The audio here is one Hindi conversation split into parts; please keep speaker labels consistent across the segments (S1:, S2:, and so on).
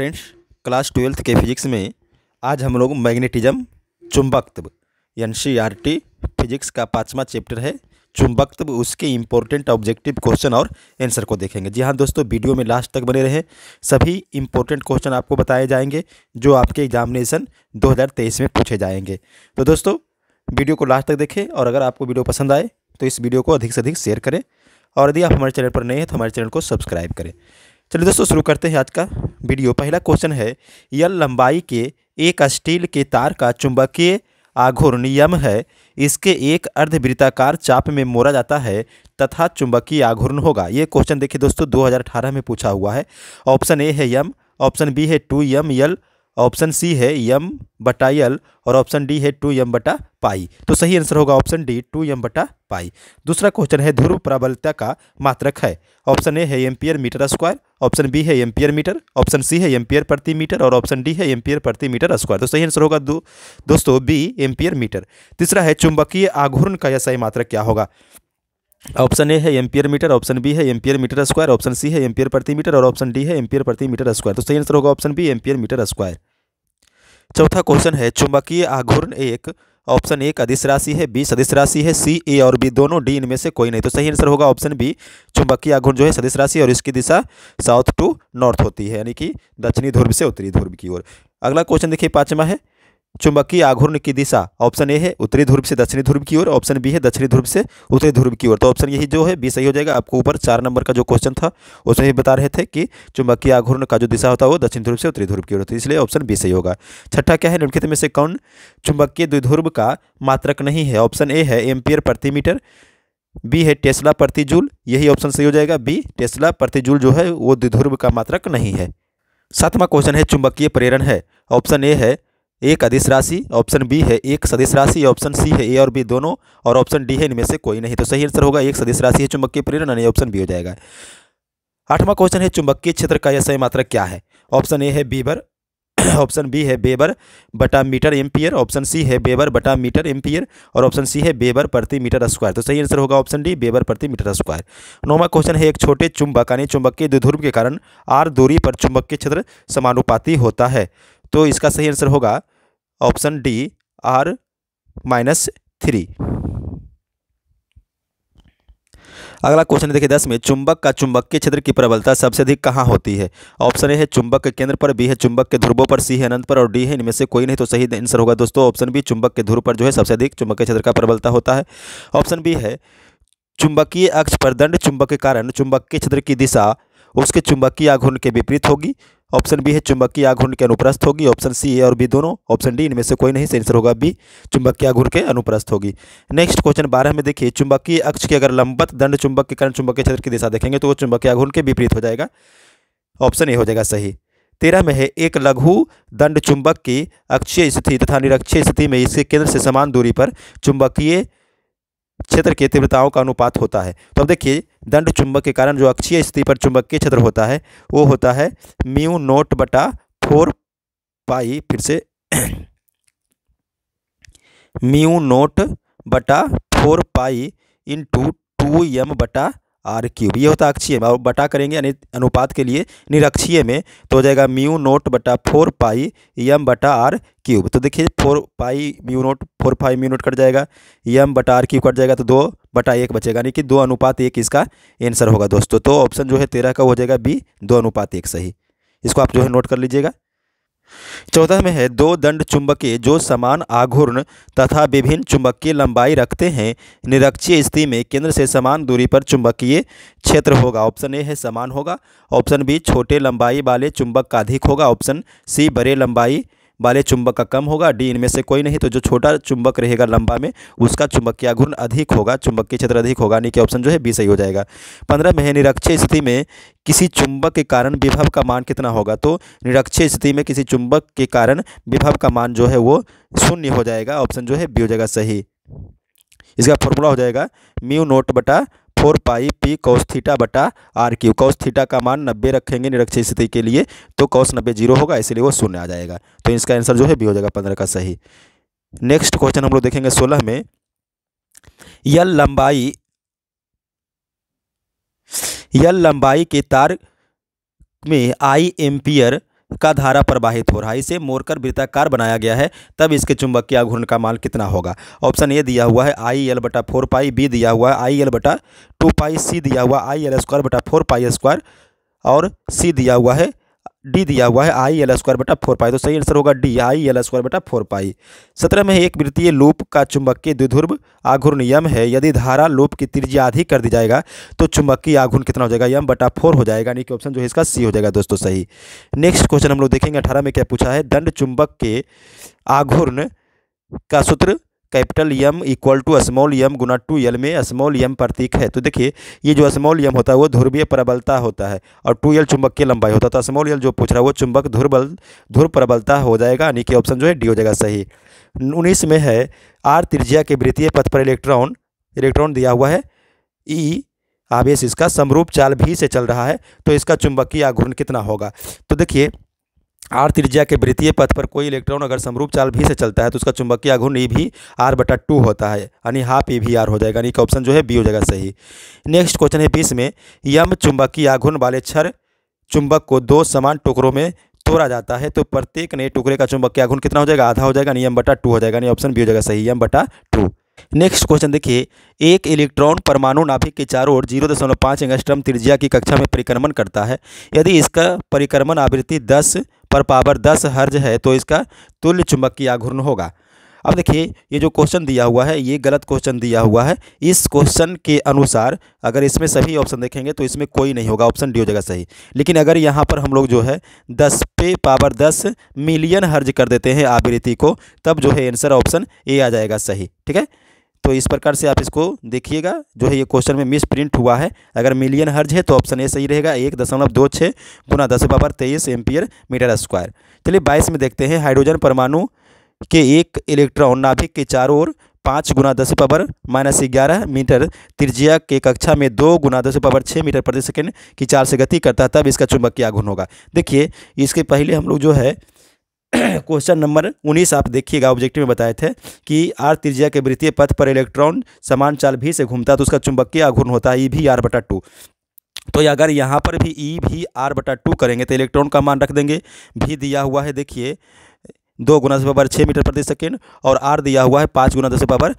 S1: फ्रेंड्स क्लास ट्वेल्थ के फिजिक्स में आज हम लोग मैग्नेटिज्म चुंबकत्व एन फिजिक्स का पाँचवा चैप्टर है चुंबकत्व उसके इम्पोर्टेंट ऑब्जेक्टिव क्वेश्चन और आंसर को देखेंगे जी हाँ दोस्तों वीडियो में लास्ट तक बने रहे सभी इम्पोर्टेंट क्वेश्चन आपको बताए जाएंगे जो आपके एग्जामिनेशन दो में पूछे जाएंगे तो दोस्तों वीडियो को लास्ट तक देखें और अगर आपको वीडियो पसंद आए तो इस वीडियो को अधिक से अधिक शेयर करें और यदि आप हमारे चैनल पर नए हैं तो हमारे चैनल को सब्सक्राइब करें चलिए दोस्तों शुरू करते हैं आज का वीडियो पहला क्वेश्चन है यल लंबाई के एक स्टील के तार का चुंबकीय आघूर नियम है इसके एक अर्धवृत्ताकार चाप में मोड़ा जाता है तथा चुंबकीय आघूर्ण होगा ये क्वेश्चन देखिए दोस्तों 2018 में पूछा हुआ है ऑप्शन ए है यम ऑप्शन बी है two M L option C है यम बटा यल और ऑप्शन डी है टू यम बटा पाई तो सही आंसर होगा ऑप्शन डी टू यम बटा पाई दूसरा क्वेश्चन है ध्रुव प्रबलता का मात्रक है ऑप्शन ए है ampere metre square option B है एम्पियर मीटर ऑप्शन सी है एम्पियर प्रति मीटर और ऑप्शन डी है एम्पियर प्रति मीटर स्क्वायर तो सही आंसर होगा दो दोस्तों बी एम्पियर मीटर तीसरा है चुंबकीय आघूर्ण का यह सही मात्रक क्या होगा ऑप्शन ए है एम्पियर मीटर ऑप्शन बी है ampere metre square option C है एम्पियर प्रति मीटर और ऑप्शन डी है एम्पियर प्रति मीटर स्क्वायर तो सही आंसर होगा option B ampere metre square चौथा क्वेश्चन है चुंबकीय आघूर्ण एक ऑप्शन एक अधिस राशि है बी सदिश राशि है सी ए और बी दोनों डी इनमें से कोई नहीं तो सही आंसर होगा ऑप्शन बी चुंबकीय आघूर्ण जो है सदिश राशि और इसकी दिशा साउथ टू नॉर्थ होती है यानी कि दक्षिणी ध्रुव से उत्तरी ध्रुव की ओर अगला क्वेश्चन देखिए पाँचवा है चुंबकीय आघूर्ण की दिशा ऑप्शन ए है उत्तरी ध्रुव से दक्षिणी ध्रुव की ओर ऑप्शन बी है दक्षिणी ध्रुव से उत्तरी ध्रुव की ओर तो ऑप्शन यही जो है बी सही हो जाएगा आपको ऊपर चार नंबर का जो क्वेश्चन था उसमें ही बता रहे थे कि चुंबकीय आघूर्ण का जो दिशा होता है वो दक्षिण ध्रुव से उत्तरी ध्रुव की ओर होती है इसलिए ऑप्शन बी सही होगा छठा क्या है निम्नलिखित में से कौन चुंबकीय द्विध्रुव का मात्रक नहीं है ऑप्शन ए है एम्पियर प्रति मीटर बी है टेस्ला प्रति जूल यही ऑप्शन सही हो जाएगा बी टेस्ला प्रति जूल जो है वो द्विध्रुव का मात्रक नहीं है सातवां क्वेश्चन है चुंबकीय प्रेरण है ऑप्शन ए है एक अधिस राशि ऑप्शन बी है एक सदिश राशि ऑप्शन सी है ए और बी दोनों और ऑप्शन डी है इनमें से कोई नहीं तो सही आंसर होगा एक सदिश राशि है चुंबकीय प्रेरण यानी ऑप्शन बी हो जाएगा आठवां क्वेश्चन है चुंबकीय क्षेत्र का यह सही मात्रा क्या है ऑप्शन ए है बीबर ऑप्शन बी है बेबर बटा मीटर एम्पियर ऑप्शन सी है बेबर बटा मीटर एम्पियर और ऑप्शन सी है बेबर प्रति मीटर स्क्वायर तो सही आंसर होगा ऑप्शन डी बेबर प्रति मीटर स्क्वायर नौवां क्वेश्चन है एक छोटे चुंबक यानी के द्विध्रुव के कारण आर दूरी पर के क्षेत्र समानुपाती होता है तो इसका सही आंसर होगा option D R minus three अगला क्वेश्चन देखिए दस में चुंबक का चुंबकीय क्षेत्र की प्रबलता सबसे अधिक कहाँ होती है ऑप्शन ए है चुंबक के केंद्र पर बी है चुंबक के ध्रुवों पर सी है अनंत पर और डी है इनमें से कोई नहीं तो सही आंसर होगा दोस्तों ऑप्शन बी चुंबक के ध्रुव पर जो है सबसे अधिक के क्षेत्र का प्रबलता होता है ऑप्शन बी है चुंबकीय अक्ष पर दंड चुंबक के कारण के क्षेत्र की दिशा उसके चुंबकीय आघूर्ण के विपरीत होगी ऑप्शन बी है चुंबकीय आघूर्ण के अनुप्रस्थ होगी ऑप्शन सी ए और बी दोनों ऑप्शन डी इनमें से कोई नहीं आंसर होगा बी चुंबकीय आघूर्ण के अनुप्रस्थ होगी नेक्स्ट क्वेश्चन बारह में देखिए चुंबकीय अक्ष की अगर लंबत दंड चुंबक के कारण चुंबकीय क्षेत्र की दिशा देखेंगे तो वो चुंबकीय आघूर्ण के विपरीत हो जाएगा ऑप्शन ए हो जाएगा सही तेरह में है एक लघु दंड चुंबक की अक्षीय स्थिति तथा निरक्षीय स्थिति में इसके केंद्र से समान दूरी पर चुंबकीय क्षेत्र के तीव्रताओं का अनुपात होता है तो अब देखिए दंड चुंबक के कारण जो अक्षीय स्थिति पर चुंबक के क्षेत्र होता है वो होता है म्यू नोट बटा फोर पाई फिर से म्यू नोट बटा four pi into two M बटा आर क्यूब ये होता है अक्षीय में और बटा करेंगे यानी अनुपात के लिए निरक्षीय में तो हो जाएगा म्यू नोट बटा फोर पाई यम बटा आर क्यूब तो देखिए four pi mu naught four pi mu naught cut जाएगा यम बटा आर क्यूब कट जाएगा तो दो बटा एक बचेगा यानी कि दो अनुपात एक इसका आंसर होगा दोस्तों तो ऑप्शन जो है तेरह का हो जाएगा बी दो अनुपात एक सही इसको आप जो है नोट कर लीजिएगा चौदह में है दो दंड चुंबके जो समान आघूर्ण तथा विभिन्न चुंबकीय लंबाई रखते हैं निरक्षीय स्थिति में केंद्र से समान दूरी पर चुंबकीय क्षेत्र होगा ऑप्शन ए है समान होगा ऑप्शन बी छोटे लंबाई वाले चुंबक का अधिक होगा ऑप्शन सी बड़े लंबाई वाले चुंबक का कम होगा डी इनमें से कोई नहीं तो जो छोटा चुंबक रहेगा लंबा में उसका चुंबकीय घूर्ण अधिक होगा चुंबकीय क्षेत्र अधिक होगा यानी कि ऑप्शन जो है बी सही हो जाएगा पंद्रह में निरक्षय स्थिति में किसी चुंबक के कारण विभव का मान कितना होगा तो निरक्षय स्थिति में किसी चुंबक के कारण विभव का मान जो है वो शून्य हो जाएगा ऑप्शन जो है बी हो जाएगा सही इसका फॉर्मूला हो जाएगा म्यू नोट बटा four pi P cos theta बटा आर क्यू कौस थीटा का मान नब्बे रखेंगे निरक्ष स्थिति के लिए तो कौश नब्बे जीरो होगा इसलिए वो शून्य आ जाएगा तो इसका आंसर जो है भी हो जाएगा पंद्रह का सही नेक्स्ट क्वेश्चन हम लोग देखेंगे सोलह में यल लंबाई यल लंबाई के तार में आई एम्पियर का धारा प्रवाहित हो रहा है इसे मोड़कर वृत्ताकार बनाया गया है तब इसके चुंबकीय आघूर्ण का मान कितना होगा ऑप्शन ए दिया हुआ है आई एल बटा फोर पाई बी दिया हुआ है आई एल बटा टू पाई सी दिया हुआ आई एल स्क्वायर बटा फोर पाई स्क्वायर और सी दिया हुआ है डी दिया हुआ है आई एल स्क्वायर बटा फोर पाई तो सही आंसर होगा डी आई एल स्क्वायर बटा फोर पाई सत्रह में एक वृत्तीय लूप का चुंबकीय द्विध्रुव आघूर्ण नियम है यदि धारा लूप की त्रिज्या अधिक कर दी जाएगा तो चुंबकीय आघूर्ण कितना हो जाएगा यम बटा फोर हो जाएगा यानी कि ऑप्शन जो है इसका सी हो जाएगा दोस्तों सही नेक्स्ट क्वेश्चन हम लोग देखेंगे अठारह में क्या पूछा है दंड चुंबक के आघूर्ण का सूत्र capital M equal to small M गुना टू यल में स्मॉल यम प्रतीक है तो देखिए ये जो स्मॉल यम होता है वो ध्रुवीय प्रबलता होता है और टू यल की लंबाई होता है स्मॉल तो यल जो पूछ रहा है वो चुंबक ध्रुवल ध्रुव प्रबलता हो जाएगा यानी कि ऑप्शन जो है डी हो जाएगा सही उन्नीस में है आर त्रिज्या के वृत्तीय पथ पर इलेक्ट्रॉन इलेक्ट्रॉन दिया हुआ है ई e, आवेश इसका समरूप चाल भी से चल रहा है तो इसका चुंबकीय आघूर्ण कितना होगा तो देखिए आर त्रिज्या के वृत्तीय पथ पर कोई इलेक्ट्रॉन अगर समरूप चाल भी से चलता है तो उसका चुंबकीय आघूर्ण ई e भी आर बटा टू होता है यानी हाफ ई e भी आर हो जाएगा यानी का ऑप्शन जो है बी हो जाएगा सही नेक्स्ट क्वेश्चन है बीस में यम चुंबकीय आघूर्ण वाले क्षर चुंबक को दो समान टुकड़ों में तोड़ा जाता है तो प्रत्येक नए टुकड़े का चुंबकीय आघूर्ण कितना हो जाएगा आधा हो जाएगा यानी यम बटा टू हो जाएगा यानी ऑप्शन बी हो जाएगा सही यम बटा टू नेक्स्ट क्वेश्चन देखिए एक इलेक्ट्रॉन परमाणु नाभिक के चारों ओर जीरो दशमलव पाँच एंगस्ट्रम त्रिज्या की कक्षा में परिक्रमण करता है यदि इसका परिक्रमण आवृत्ति दस पर पावर दस हर्ज है तो इसका तुल्य की आघूर्ण होगा अब देखिए ये जो क्वेश्चन दिया हुआ है ये गलत क्वेश्चन दिया हुआ है इस क्वेश्चन के अनुसार अगर इसमें सभी ऑप्शन देखेंगे तो इसमें कोई नहीं होगा ऑप्शन डी हो जाएगा सही लेकिन अगर यहाँ पर हम लोग जो है दस पे पावर दस मिलियन हर्ज कर देते हैं आवृत्ति को तब जो है आंसर ऑप्शन ए आ जाएगा सही ठीक है तो इस प्रकार से आप इसको देखिएगा जो है ये क्वेश्चन में मिस प्रिंट हुआ है अगर मिलियन हर्ज है तो ऑप्शन ए सही रहेगा एक दशमलव दो छः गुना दस बाबर तेईस एम्पियर मीटर स्क्वायर चलिए बाईस में देखते हैं हाइड्रोजन परमाणु के एक इलेक्ट्रॉन नाभिक के चारों ओर पाँच गुना दस पावर माइनस ग्यारह मीटर त्रिज्या के कक्षा में दो गुना दस पावर छः मीटर प्रति सेकंड की चार से गति करता है तब इसका चुंबकीय आघूर्ण होगा देखिए इसके पहले हम लोग जो है क्वेश्चन नंबर उन्नीस आप देखिएगा ऑब्जेक्टिव में बताए थे कि आर त्रिज्या के वृत्तीय पथ पर इलेक्ट्रॉन समान चाल भी से घूमता है तो उसका चुंबकीय आघूर्ण होता है ई e भी आर बटा टू तो अगर यहाँ पर भी ई e भी आर बटा टू करेंगे तो इलेक्ट्रॉन का मान रख देंगे भी दिया हुआ है देखिए दो गुना दस पावर छः मीटर प्रति सेकेंड और आर दिया हुआ है पाँच गुना दस पावर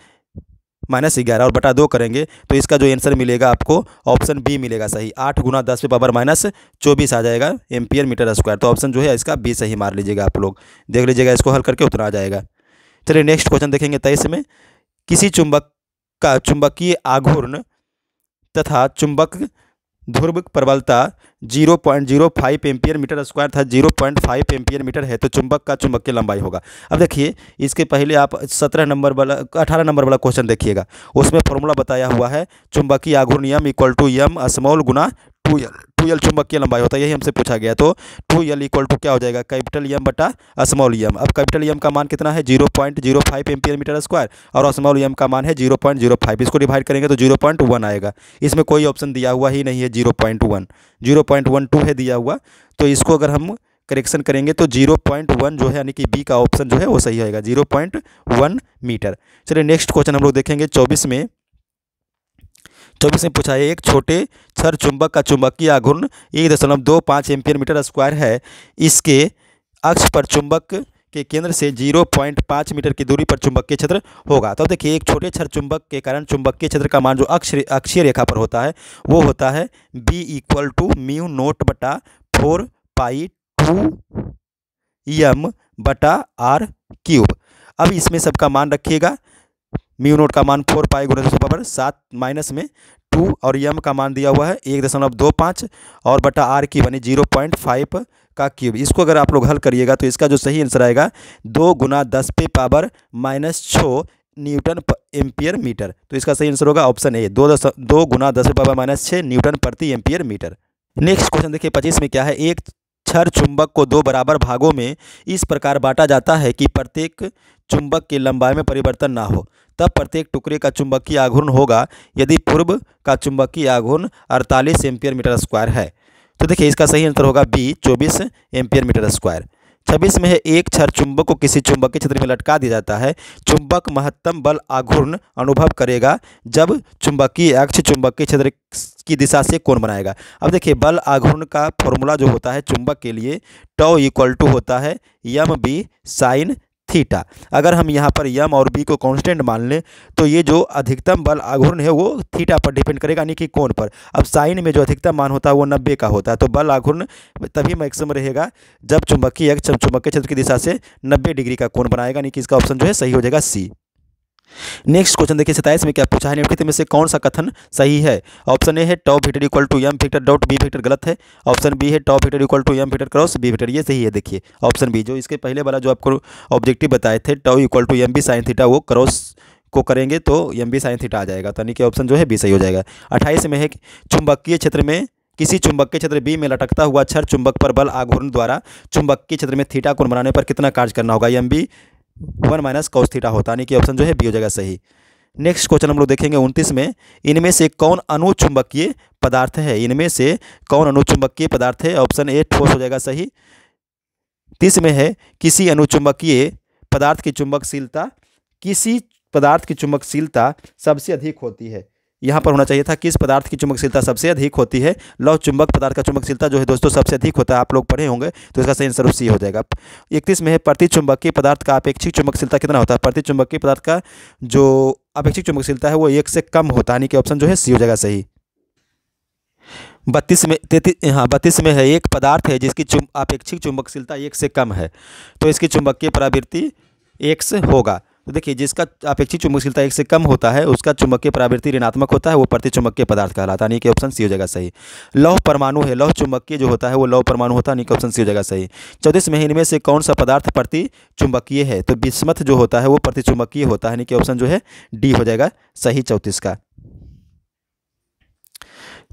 S1: माइनस ग्यारह और बटा दो करेंगे तो इसका जो आंसर मिलेगा आपको ऑप्शन बी मिलेगा सही आठ गुना दस पे पावर माइनस चौबीस आ जाएगा एम्पियर मीटर स्क्वायर तो ऑप्शन जो है इसका बी सही मार लीजिएगा आप लोग देख लीजिएगा इसको हल करके उतना आ जाएगा चलिए नेक्स्ट क्वेश्चन देखेंगे तेईस में किसी चुंबक का चुंबकीय आघूर्ण तथा चुंबक ध्रुव प्रबलता 0.05 point zero five ampere metre square था 0.5 पॉइंट फाइव एम्पियर मीटर है तो चुंबक का चुंबक की लंबाई होगा अब देखिए इसके पहले आप 17 नंबर वाला 18 नंबर वाला क्वेश्चन देखिएगा उसमें फॉर्मूला बताया हुआ है चुंबकीय आघूर्ण M equal to M small गुना टू एल टू एल चुंबकीय लंबाई होता है यही हमसे पूछा गया तो टू यल इक्वल टू क्या हो जाएगा कैपिटल यम बटा स्मॉल यम अब कैपिटल यम का मान कितना है zero point zero five ampere metre square और स्मॉल यम का मान है जीरो पॉइंट जीरो फाइव इसको डिवाइड करेंगे तो जीरो पॉइंट वन आएगा इसमें कोई ऑप्शन दिया हुआ ही नहीं है zero point one zero point one two है दिया हुआ तो इसको अगर हम करेक्शन करेंगे तो जीरो पॉइंट वन जो है यानी कि बी का ऑप्शन जो है वो सही होएगा जीरो पॉइंट वन मीटर चलिए नेक्स्ट क्वेश्चन हम लोग देखेंगे चौबीस में चौबीस में पूछा है एक छोटे छर चुंबक का चुंबकीय आघूर्ण एक दशमलव दो पाँच एम्पियर मीटर स्क्वायर है इसके अक्ष पर चुंबक के केंद्र से जीरो पॉइंट पाँच मीटर की दूरी पर चुंबकीय क्षेत्र होगा तो देखिए एक छोटे छर चुंबक के कारण चुंबकीय क्षेत्र का मान जो अक्ष अक्षीय रेखा पर होता है वो होता है B equal to mu naught बटा फोर पाई टू यम बटा आर क्यूब अब इसमें सबका मान रखिएगा म्यू नोट का मान फोर पाई गुना दो पावर सात माइनस में टू और यम का मान दिया हुआ है एक दशमलव दो पाँच और बटा आर की बनी जीरो पॉइंट फाइव का क्यूब इसको अगर आप लोग हल करिएगा तो इसका जो सही आंसर आएगा दो गुना दस पे पावर माइनस छः न्यूटन एम्पियर मीटर तो इसका सही आंसर होगा ऑप्शन ए दो दस दो गुना दस पे पावर माइनस छः न्यूटन प्रति एम्पियर मीटर नेक्स्ट क्वेश्चन देखिए पच्चीस में क्या है एक छर चुंबक को दो बराबर भागों में इस प्रकार बांटा जाता है कि प्रत्येक चुंबक की लंबाई में परिवर्तन ना हो तब प्रत्येक टुकड़े का चुंबकीय आघूर्ण होगा यदि पूर्व का चुंबकीय आघूर्ण अड़तालीस एम्पियर मीटर स्क्वायर है तो देखिए इसका सही आंसर होगा बी चौबीस एम्पियर मीटर स्क्वायर छब्बीस में है एक क्षर चुंबक को किसी चुंबक के क्षेत्र में लटका दिया जाता है चुंबक महत्तम बल आघूर्ण अनुभव करेगा जब चुंबकीय अक्ष चुंबक के क्षेत्र की दिशा से कोण बनाएगा अब देखिए बल आघूर्ण का फॉर्मूला जो होता है चुंबक के लिए टॉ इक्वल टू होता है यम बी साइन थीटा अगर हम यहाँ पर यम और बी को कांस्टेंट मान लें तो ये जो अधिकतम बल आघूर्ण है वो थीटा पर डिपेंड करेगा यानी कि कोण पर अब साइन में जो अधिकतम मान होता है वो नब्बे का होता है तो बल आघूर्ण तभी मैक्सिमम रहेगा जब चुंबकीय चुंबकीय क्षेत्र की दिशा से नब्बे डिग्री का कोण बनाएगा यानी कि इसका ऑप्शन जो है सही हो जाएगा सी नेक्स्ट क्वेश्चन देखिए सताइस में क्या पूछा है निम्नलिखित में से कौन सा कथन सही है ऑप्शन ए है tau vector equal to M vector dot B vector गलत है ऑप्शन बी है tau vector equal to M vector cross B vector ये सही है देखिए ऑप्शन बी जो इसके पहले वाला जो आपको ऑब्जेक्टिव बताए थे tau equal to M B sine theta वो क्रॉस को करेंगे तो एम बी साइन थीटा आ जाएगा तो यानी कि ऑप्शन जो है बी सही हो जाएगा अट्ठाईस में है चुंबकीय क्षेत्र में किसी चुंबक के क्षेत्र बी में लटकता हुआ छर चुंबक पर बल आघूर्ण द्वारा चुंबक के क्षेत्र में थीटा कोण बनाने पर कितना कार्य करना होगा M B one minus cos theta होता यानी कि ऑप्शन जो है बी हो जाएगा सही नेक्स्ट क्वेश्चन हम लोग देखेंगे उनतीस में इनमें से कौन अनुचुंबकीय पदार्थ है इनमें से कौन अनुचुंबकीय पदार्थ है ऑप्शन ए ठोस हो जाएगा सही तीस में है किसी अनुचुंबकीय पदार्थ की चुंबकशीलता किसी पदार्थ की चुंबकशीलता सबसे अधिक होती है यहाँ पर होना चाहिए था किस पदार्थ की चुंबकशीलता सबसे अधिक होती है लौह चुंबक पदार्थ का चुंबकशीलता जो है दोस्तों सबसे अधिक होता है आप लोग पढ़े होंगे तो इसका सही आंसर सी हो जाएगा इकतीस में है प्रति चुंबकीय पदार्थ का अपेक्षिक चुंबकशीलता कितना होता है प्रति चुंबकीय पदार्थ का जो अपेक्षिक चुंबकशीलता है वो एक से कम होता है यानी कि ऑप्शन जो है सी हो जाएगा सही बत्तीस में तैतीस हाँ बत्तीस में है एक पदार्थ है जिसकी चुम अपेक्षिक चुंबकशीलता एक से कम है तो इसकी चुंबकीय प्रवृत्ति से होगा तो देखिए जिसका अपेक्षित चुंबकशीलता एक से कम होता है उसका के प्रावृत्ति ऋणात्मक होता है वो प्रति के पदार्थ कहलाता है यानी कि ऑप्शन सी हो जाएगा सही लौह परमाणु है लौह के जो होता है वो लौह परमाणु होता है यानी कि ऑप्शन सी हो जाएगा सही महीने में इनमें से कौन सा पदार्थ प्रति चुंबकीय है तो बिस्मत जो होता है वो प्रति चुंबकीय होता है यानी कि ऑप्शन जो है डी हो जाएगा सही चौंतीस का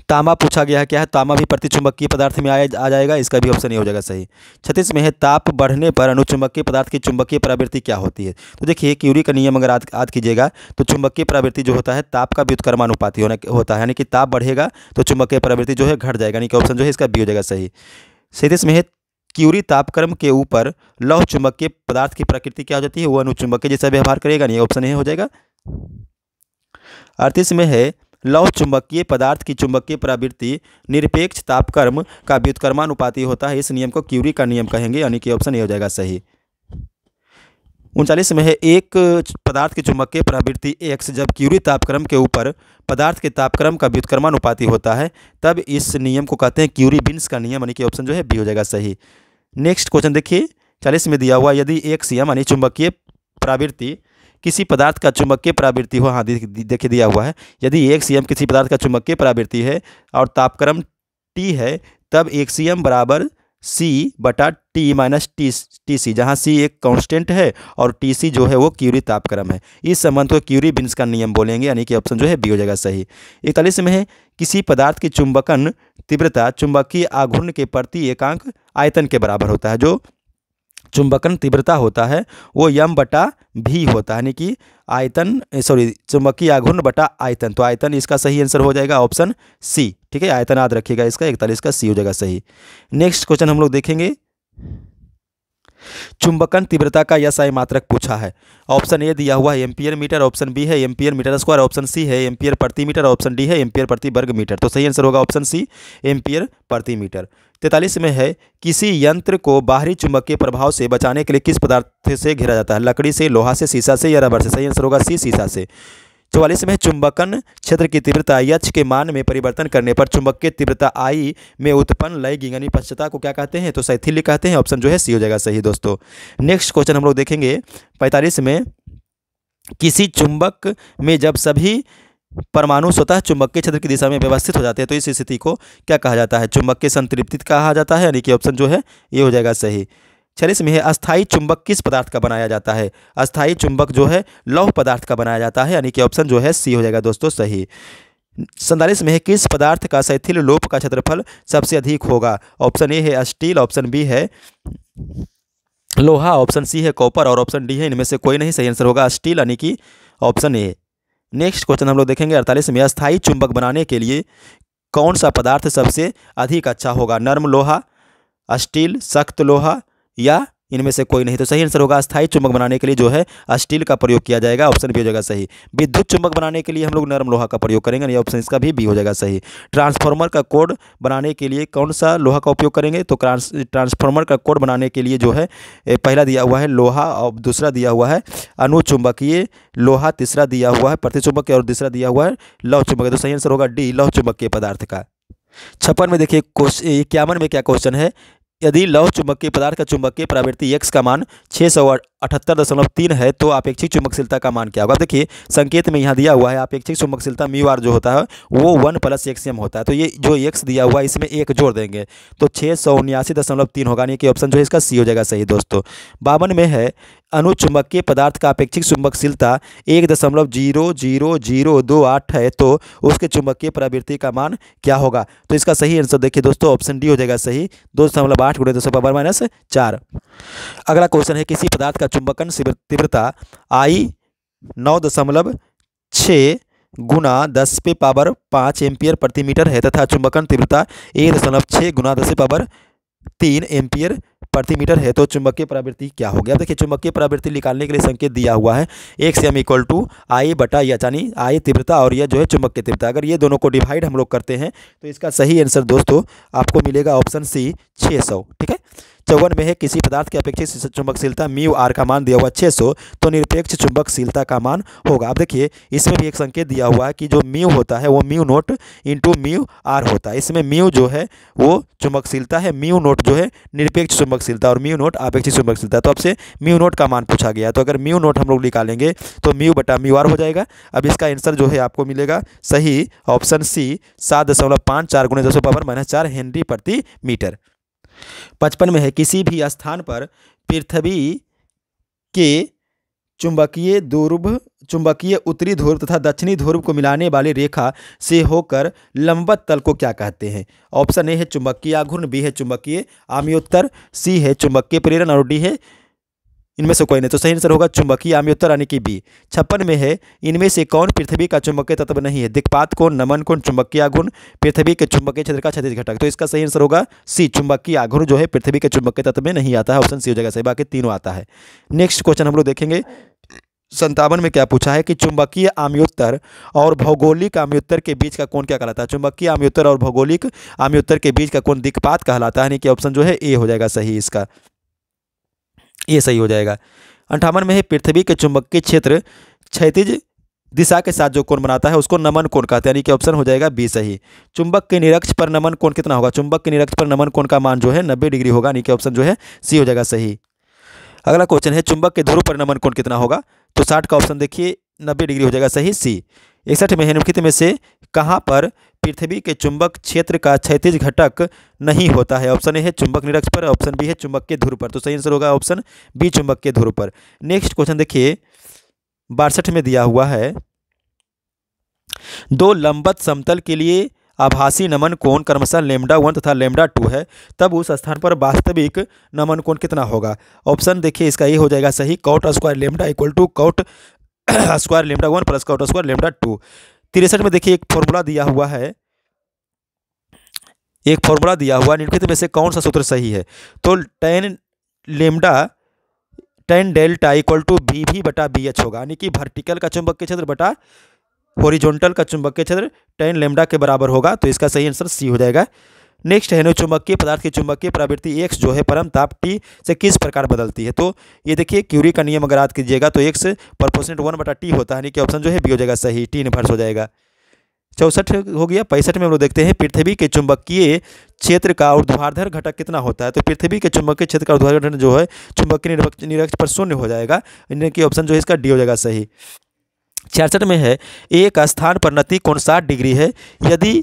S1: तामा पूछा गया है क्या है तामा भी प्रतिचुंबकीय पदार्थ में आया आ जाएगा इसका भी ऑप्शन ये हो जाएगा सही छत्तीस में है ताप बढ़ने पर अनुचुंबकीय पदार्थ की चुंबकीय प्रवृत्ति क्या होती है तो देखिए क्यूरी का नियम अगर याद कीजिएगा तो चुंबकीय प्रवृत्ति जो होता है ताप का व्युत्कर्मानुपाती होने होता है यानी कि ताप बढ़ेगा तो चुंबकीय प्रवृत्ति जो है घट जाएगा यानी कि ऑप्शन जो है इसका बी हो जाएगा सही सैंतीस में है क्यूरी तापक्रम के ऊपर लौह चुंबकीय पदार्थ की प्रकृति क्या हो जाती है वो अनुचुंबकीय जैसा व्यवहार करेगा नहीं ऑप्शन ये हो जाएगा अड़तीस में है लौह चुंबकीय पदार्थ की चुंबकीय प्रवृत्ति निरपेक्ष तापकर्म का व्युत्कर्मानुपाती होता है इस नियम को क्यूरी का नियम कहेंगे यानी कि ऑप्शन ये हो जाएगा सही उनचालीस में है एक पदार्थ की चुंबकीय प्रवृत्ति एक्स जब क्यूरी तापक्रम के ऊपर पदार्थ के तापक्रम का व्युत्क्रमानुपाती होता है तब इस नियम को कहते हैं क्यूरी बिन्स का नियम यानी कि ऑप्शन जो है बी हो जाएगा सही नेक्स्ट क्वेश्चन देखिए चालीस में दिया हुआ यदि एक्स यम यानी चुंबकीय प्रवृत्ति किसी पदार्थ का चुंबकीय प्रावृत्ति हो हाँ देखिए दिया हुआ है यदि एक सी किसी पदार्थ का चुंबकीय प्रावृत्ति है और तापक्रम टी है तब एक सी बराबर सी बटा T minus T T C जहाँ सी एक कांस्टेंट है और टी सी जो है वो क्यूरी तापक्रम है इस संबंध को क्यूरी बिन्स का नियम बोलेंगे यानी कि ऑप्शन जो है बी हो जाएगा सही इकतालीस में है किसी पदार्थ की चुंबकन तीव्रता चुंबकीय आघूर्ण के प्रति एकांक आयतन के बराबर होता है जो चुंबकन तीव्रता होता है वो यम बटा भी होता है यानी कि आयतन सॉरी चुंबकीय आघूर्ण बटा आयतन तो आयतन इसका सही आंसर हो जाएगा ऑप्शन सी ठीक है आयतन याद रखिएगा इसका इकतालीस का सी हो जाएगा सही नेक्स्ट क्वेश्चन हम लोग देखेंगे चुंबकन तीव्रता का यह सही मात्रक पूछा है ऑप्शन ए दिया हुआ है एम्पियर मीटर ऑप्शन बी है ampere metre square option C है एम्पियर प्रति मीटर ऑप्शन डी है एम्पियर प्रति वर्ग मीटर तो सही आंसर होगा ऑप्शन सी एम्पियर प्रति मीटर तैतालीस में है किसी यंत्र को बाहरी चुंबक के प्रभाव से बचाने के लिए किस पदार्थ से घेरा जाता है लकड़ी से लोहा से शीशा से या रबर से सही आंसर होगा सी शीशा से चौवालीस में चुंबकन क्षेत्र की तीव्रता यच के मान में परिवर्तन करने पर चुंबक के तीव्रता आई में उत्पन्न लय गिंगनी पश्चता को क्या कहते हैं तो शैथिल्य कहते हैं ऑप्शन जो है सी हो जाएगा सही दोस्तों नेक्स्ट क्वेश्चन हम लोग देखेंगे पैंतालीस में किसी चुंबक में जब सभी परमाणु स्वतः चुंबक के क्षेत्र की दिशा में व्यवस्थित हो जाते हैं तो इस स्थिति को क्या कहा जाता है चुंबक के संतृप्ति कहा जाता है यानी कि ऑप्शन जो है ये हो जाएगा सही छलिस में है अस्थायी चुंबक किस पदार्थ का बनाया जाता है अस्थायी चुंबक जो है लौह पदार्थ का बनाया जाता है यानी कि ऑप्शन जो है सी हो जाएगा दोस्तों सही सैंतालीस में है किस पदार्थ का शैथिल लोप का क्षेत्रफल सबसे अधिक होगा ऑप्शन ए है स्टील ऑप्शन बी है लोहा ऑप्शन सी है कॉपर और ऑप्शन डी है इनमें से कोई नहीं सही आंसर होगा स्टील यानी कि ऑप्शन ए नेक्स्ट क्वेश्चन हम लोग देखेंगे अड़तालीस में अस्थायी चुंबक बनाने के लिए कौन सा पदार्थ सबसे अधिक अच्छा होगा नर्म लोहा स्टील सख्त लोहा या इनमें से कोई नहीं तो सही आंसर होगा स्थायी चुंबक बनाने के लिए जो है स्टील का प्रयोग किया जाएगा ऑप्शन बी हो जाएगा सही विद्युत चुंबक बनाने के लिए हम लोग नरम लोहा का प्रयोग करेंगे या ऑप्शन इसका भी बी हो जाएगा सही ट्रांसफार्मर का कोड बनाने के लिए कौन सा लोहा का उपयोग करेंगे तो ट्रांसफार्मर का कोड बनाने के लिए जो है पहला दिया हुआ है लोहा और दूसरा दिया हुआ है अनुचुंबकीय लोहा तीसरा दिया हुआ है प्रतिचुंबकीय और तीसरा दिया हुआ है लव चुंबकीय तो सही आंसर होगा डी चुंबक चुंबकीय पदार्थ का छप्पन में देखिए क्वेश्चन इक्यावन में क्या क्वेश्चन है यदि लौह चुंबकीय पदार्थ का चुंबकीय प्रवृत्ति एक्स का मान छः सौ अठहत्तर दशमलव तीन है तो अपेक्षिक चुंबकशीलता का मान क्या होगा देखिए संकेत में यहाँ दिया हुआ है आपेक्षिक चुंबकशीलता म्यू आर जो होता है वो वन प्लस एक्स एम होता है तो ये जो एक्स दिया हुआ है इसमें एक जोड़ देंगे तो छः सौ उन्यासी दशमलव तीन होगा यानी कि ऑप्शन जो है इसका सी हो जाएगा सही दोस्तों बावन में है अनुचुंबकीय पदार्थ का अपेक्षिक चुंबकशीलता एक दशमलव जीरो जीरो जीरो दो आठ है तो उसके चुंबकीय प्रवृत्ति का मान क्या होगा तो इसका सही आंसर देखिए दोस्तों ऑप्शन डी हो जाएगा सही दो दशमलव आठ गुणे दो सौ पावर माइनस चार अगला क्वेश्चन है किसी पदार्थ का चुंबकन तीव्रता आई नौ दशमलव छः गुना दस पे पावर पाँच एम्पियर प्रति मीटर है तथा चुंबकन तीव्रता एक दशमलव छः गुना दस पे पावर तीन एम्पियर प्रति मीटर है तो चुंबकीय प्रवृत्ति क्या होगी अब देखिए चुंबकीय प्रवृत्ति निकालने के लिए संकेत दिया हुआ है से एम इक्वल टू आई बटा या यानी आई तीव्रता और यह जो है चुंबकीय तीव्रता अगर ये दोनों को डिवाइड हम लोग करते हैं तो इसका सही आंसर दोस्तों आपको मिलेगा ऑप्शन सी छः सौ ठीक है चौवन में है किसी पदार्थ की अपेक्षित चुंबकशीलता म्यू आर का मान दिया हुआ सौ तो निरपेक्ष चुंबकशीलता का मान होगा अब देखिए इसमें भी एक संकेत दिया हुआ है कि जो म्यू होता है वो mu naught into mu R होता है इसमें म्यू जो है वो चुंबकशीलता है म्यू नोट जो है निरपेक्ष चुंबकशीलता और म्यू नोट आपेक्षिक चुंबकशीलता तो आपसे म्यू नोट का मान पूछा गया तो अगर म्यू नोट हम लोग निकालेंगे तो म्यू बटा म्यू आर हो जाएगा अब इसका आंसर जो है आपको मिलेगा सही ऑप्शन सी सात दशमलव पाँच चार गुणे दसों पावर माइनस चार हेनरी प्रति मीटर पचपन में है किसी भी स्थान पर पृथ्वी के चुंबकीय ध्रुव चुंबकीय उत्तरी ध्रुव तथा दक्षिणी ध्रुव को मिलाने वाली रेखा से होकर लंबत तल को क्या कहते हैं ऑप्शन ए है चुंबकीय आघूर्ण बी है चुंबकीय आमियोत्तर सी है चुंबकीय प्रेरण और डी है इनमें से कोई नहीं तो सही आंसर होगा चुंबकीय आमी उत्तर यानी कि बी छप्पन में है इनमें से कौन पृथ्वी का चुंबकीय तत्व नहीं है दिक्पात कौन नमन कौन चुंबकीय आघूर्ण पृथ्वी के चुंबकीय क्षेत्र का छत्तीस घटक तो इसका सही आंसर होगा सी चुंबकीय आघूर्ण जो है पृथ्वी के चुंबकीय तत्व में नहीं आता है ऑप्शन सी हो जाएगा सही बाकी तीनों आता है नेक्स्ट क्वेश्चन हम लोग देखेंगे संतावन में क्या पूछा है कि चुंबकीय आम्योत्तर और भौगोलिक आम्योत्तर के बीच का कौन क्या कहलाता है चुंबकीय आम्योत्तर और भौगोलिक आम्योत्तर के बीच का कौन दिक्पात कहलाता है यानी कि ऑप्शन जो है ए हो जाएगा सही इसका ये सही हो जाएगा अंठावन में है पृथ्वी के चुंबकीय क्षेत्र क्षैतिज दिशा के साथ जो कोण बनाता है उसको नमन कोण कहते हैं यानी कि ऑप्शन हो जाएगा बी सही चुंबक के निरक्ष पर नमन कोण कितना होगा चुंबक के निरक्ष पर नमन कोण का मान जो है नब्बे डिग्री होगा यानी कि ऑप्शन जो है सी हो जाएगा सही अगला क्वेश्चन है चुंबक के ध्रुव पर नमन कोण कितना होगा तो साठ का ऑप्शन देखिए नब्बे डिग्री हो जाएगा सही सी इकसठ में निम्नलिखित में से कहाँ पर पृथ्वी के चुंबक क्षेत्र का क्षैतिज घटक नहीं होता है ऑप्शन ए है चुंबक निरक्ष पर ऑप्शन बी है चुंबक के ध्रुव पर तो सही आंसर होगा ऑप्शन बी चुंबक के ध्रुव पर नेक्स्ट क्वेश्चन देखिए बासठ में दिया हुआ है दो लंबत समतल के लिए आभासी नमन कोण क्रमशः लेमडा वन तथा लेमडा टू है तब उस स्थान पर वास्तविक नमन कोण कितना होगा ऑप्शन देखिए इसका ये हो जाएगा सही cot square lambda equal to cot square lambda one plus outer square lambda two तिरसठ में देखिए एक फॉर्मूला दिया हुआ है एक फॉर्मूला दिया हुआ निम्नलिखित में से कौन सा सूत्र सही है तो tan lambda tan delta equal to B भी बटा बी एच होगा यानी कि वर्टिकल का के क्षेत्र बटा होरिजोनटल का चुंबक के क्षेत्र टेन लेमडा के बराबर होगा तो इसका सही आंसर सी हो जाएगा नेक्स्ट है चुंबकीय पदार्थ की चुंबकीय प्रवृत्ति एक्स जो है परम ताप टी से किस प्रकार बदलती है तो ये देखिए क्यूरी का नियम अगर याद कीजिएगा तो एक्स प्रपोर्शनेट वन बटा टी होता है यानी कि ऑप्शन जो है बी हो जाएगा सही टी इन्वर्स हो जाएगा चौसठ हो गया पैंसठ में हम लोग देखते हैं पृथ्वी के चुंबकीय क्षेत्र का ऊर्ध्वाधर घटक कितना होता है तो पृथ्वी के चुंबकीय क्षेत्र का ऊर्ध्वाधर घटक जो है चुंबकीय निरक्ष निरक्ष पर शून्य हो जाएगा यानी कि ऑप्शन जो है इसका डी हो जाएगा सही छियासठ में है ए का स्थान पर नती कौन साठ डिग्री है यदि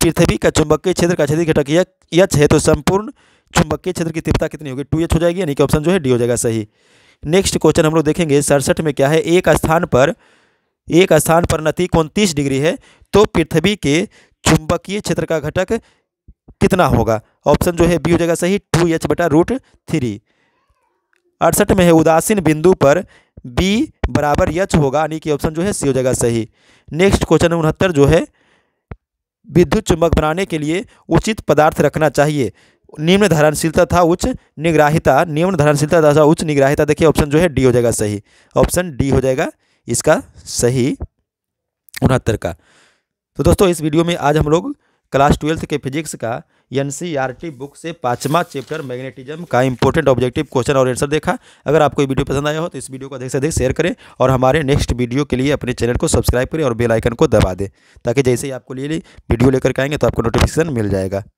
S1: पृथ्वी का चुंबकीय क्षेत्र का क्षेत्र घटक यच है तो संपूर्ण चुंबकीय क्षेत्र की तीव्रता कितनी होगी टू एच हो जाएगी यानी कि ऑप्शन जो है डी हो जाएगा सही नेक्स्ट क्वेश्चन हम लोग देखेंगे सड़सठ में क्या है एक स्थान पर एक स्थान पर नती कौन तीस डिग्री है तो पृथ्वी के चुंबकीय क्षेत्र का घटक कितना होगा ऑप्शन जो है बी हो जाएगा सही टू एच बटा रूट थ्री अड़सठ में है उदासीन बिंदु पर बी बराबर यच होगा यानी कि ऑप्शन जो है सी हो जाएगा सही नेक्स्ट क्वेश्चन उनहत्तर जो है विद्युत चुंबक बनाने के लिए उचित पदार्थ रखना चाहिए निम्न धारणशीलता था उच्च निग्राहिता निम्न धारणशीलता तथा उच्च निग्राहिता देखिए ऑप्शन जो है डी हो जाएगा सही ऑप्शन डी हो जाएगा इसका सही उनहत्तर का तो दोस्तों इस वीडियो में आज हम लोग क्लास ट्वेल्थ के फिजिक्स का एनसीईआरटी बुक से पांचवा चैप्टर मैग्नेटिज्म का इंपॉर्टेंट ऑब्जेक्टिव क्वेश्चन और आंसर देखा अगर आपको वीडियो पसंद आया हो तो इस वीडियो को अधिक से अधिक शेयर करें और हमारे नेक्स्ट वीडियो के लिए अपने चैनल को सब्सक्राइब करें और बेलाइकन को दबा दें ताकि जैसे ही आपको ली वीडियो लेकर के आएंगे तो आपको नोटिफिकेशन मिल जाएगा